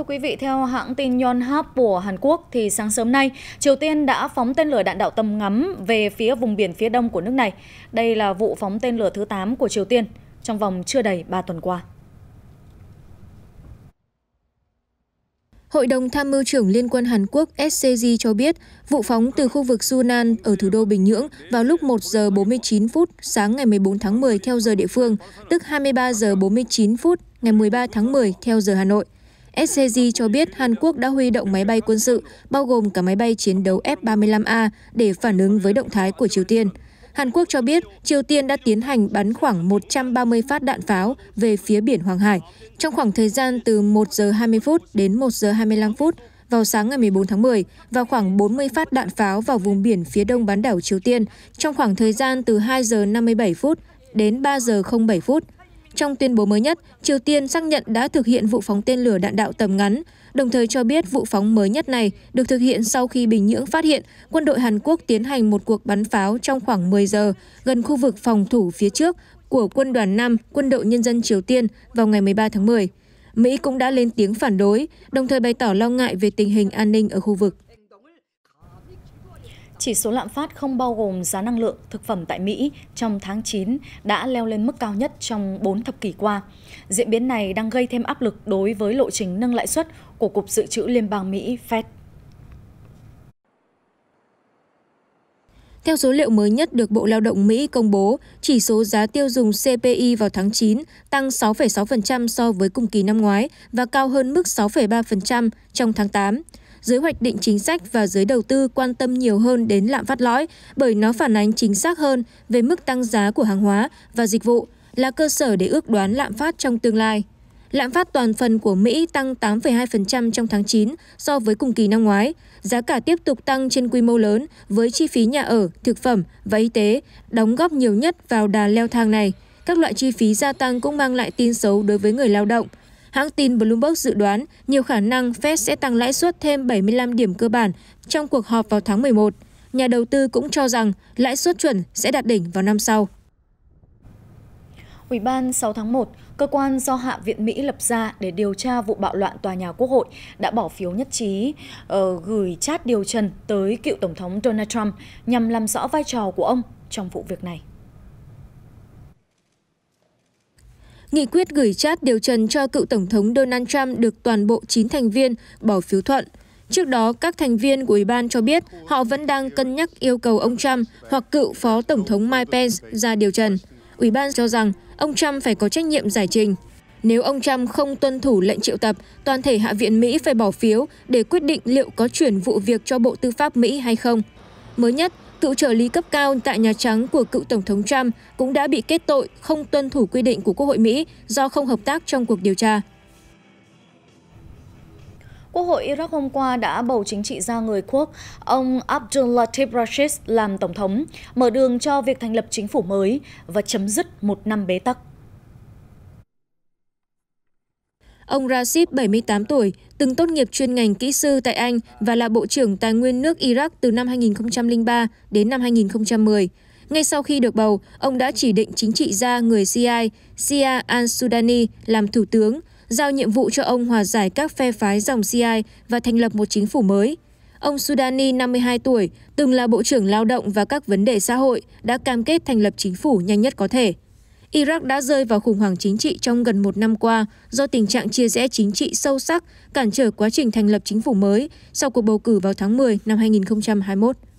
Thưa quý vị, theo hãng tin Yonhap của Hàn Quốc thì sáng sớm nay, Triều Tiên đã phóng tên lửa đạn đạo tầm ngắm về phía vùng biển phía đông của nước này. Đây là vụ phóng tên lửa thứ 8 của Triều Tiên trong vòng chưa đầy 3 tuần qua. Hội đồng Tham mưu trưởng Liên quân Hàn Quốc SCG cho biết vụ phóng từ khu vực Sunan ở thủ đô Bình Nhưỡng vào lúc 1 giờ 49 phút sáng ngày 14 tháng 10 theo giờ địa phương, tức 23 giờ 49 phút ngày 13 tháng 10 theo giờ Hà Nội. SCG cho biết Hàn Quốc đã huy động máy bay quân sự, bao gồm cả máy bay chiến đấu F-35A, để phản ứng với động thái của Triều Tiên. Hàn Quốc cho biết Triều Tiên đã tiến hành bắn khoảng 130 phát đạn pháo về phía biển Hoàng Hải trong khoảng thời gian từ 1 giờ 20 phút đến 1 giờ 25 phút vào sáng ngày 14 tháng 10 và khoảng 40 phát đạn pháo vào vùng biển phía đông bán đảo Triều Tiên trong khoảng thời gian từ 2 giờ 57 phút đến 3 giờ 07 phút trong tuyên bố mới nhất, Triều Tiên xác nhận đã thực hiện vụ phóng tên lửa đạn đạo tầm ngắn, đồng thời cho biết vụ phóng mới nhất này được thực hiện sau khi Bình Nhưỡng phát hiện quân đội Hàn Quốc tiến hành một cuộc bắn pháo trong khoảng 10 giờ gần khu vực phòng thủ phía trước của quân đoàn 5 Quân đội Nhân dân Triều Tiên vào ngày 13 tháng 10. Mỹ cũng đã lên tiếng phản đối, đồng thời bày tỏ lo ngại về tình hình an ninh ở khu vực. Chỉ số lạm phát không bao gồm giá năng lượng, thực phẩm tại Mỹ trong tháng 9 đã leo lên mức cao nhất trong 4 thập kỷ qua. Diễn biến này đang gây thêm áp lực đối với lộ trình nâng lãi suất của Cục Dự trữ Liên bang Mỹ Fed. Theo số liệu mới nhất được Bộ Lao động Mỹ công bố, chỉ số giá tiêu dùng CPI vào tháng 9 tăng 6,6% so với cùng kỳ năm ngoái và cao hơn mức 6,3% trong tháng 8 giới hoạch định chính sách và giới đầu tư quan tâm nhiều hơn đến lạm phát lõi bởi nó phản ánh chính xác hơn về mức tăng giá của hàng hóa và dịch vụ là cơ sở để ước đoán lạm phát trong tương lai. Lạm phát toàn phần của Mỹ tăng 8,2% trong tháng 9 so với cùng kỳ năm ngoái. Giá cả tiếp tục tăng trên quy mô lớn với chi phí nhà ở, thực phẩm và y tế đóng góp nhiều nhất vào đà leo thang này. Các loại chi phí gia tăng cũng mang lại tin xấu đối với người lao động, Hãng tin Bloomberg dự đoán nhiều khả năng Fed sẽ tăng lãi suất thêm 75 điểm cơ bản trong cuộc họp vào tháng 11. Nhà đầu tư cũng cho rằng lãi suất chuẩn sẽ đạt đỉnh vào năm sau. Ủy ban 6 tháng 1, cơ quan do Hạ viện Mỹ lập ra để điều tra vụ bạo loạn tòa nhà Quốc hội, đã bỏ phiếu nhất trí uh, gửi chat điều trần tới cựu Tổng thống Donald Trump nhằm làm rõ vai trò của ông trong vụ việc này. Nghị quyết gửi chat điều trần cho cựu Tổng thống Donald Trump được toàn bộ 9 thành viên bỏ phiếu thuận. Trước đó, các thành viên của Ủy ban cho biết họ vẫn đang cân nhắc yêu cầu ông Trump hoặc cựu Phó Tổng thống Mike Pence ra điều trần. Ủy ban cho rằng ông Trump phải có trách nhiệm giải trình. Nếu ông Trump không tuân thủ lệnh triệu tập, toàn thể Hạ viện Mỹ phải bỏ phiếu để quyết định liệu có chuyển vụ việc cho Bộ Tư pháp Mỹ hay không. Mới nhất, cựu trợ lý cấp cao tại Nhà Trắng của cựu Tổng thống Trump cũng đã bị kết tội không tuân thủ quy định của Quốc hội Mỹ do không hợp tác trong cuộc điều tra. Quốc hội Iraq hôm qua đã bầu chính trị gia người quốc, ông Abdul Latif Rashid làm tổng thống, mở đường cho việc thành lập chính phủ mới và chấm dứt một năm bế tắc. Ông Rashid, 78 tuổi, từng tốt nghiệp chuyên ngành kỹ sư tại Anh và là Bộ trưởng Tài nguyên nước Iraq từ năm 2003 đến năm 2010. Ngay sau khi được bầu, ông đã chỉ định chính trị gia người CI, Sia al-Sudani, làm thủ tướng, giao nhiệm vụ cho ông hòa giải các phe phái dòng CI và thành lập một chính phủ mới. Ông Sudani, 52 tuổi, từng là Bộ trưởng Lao động và các vấn đề xã hội, đã cam kết thành lập chính phủ nhanh nhất có thể. Iraq đã rơi vào khủng hoảng chính trị trong gần một năm qua do tình trạng chia rẽ chính trị sâu sắc cản trở quá trình thành lập chính phủ mới sau cuộc bầu cử vào tháng 10 năm 2021.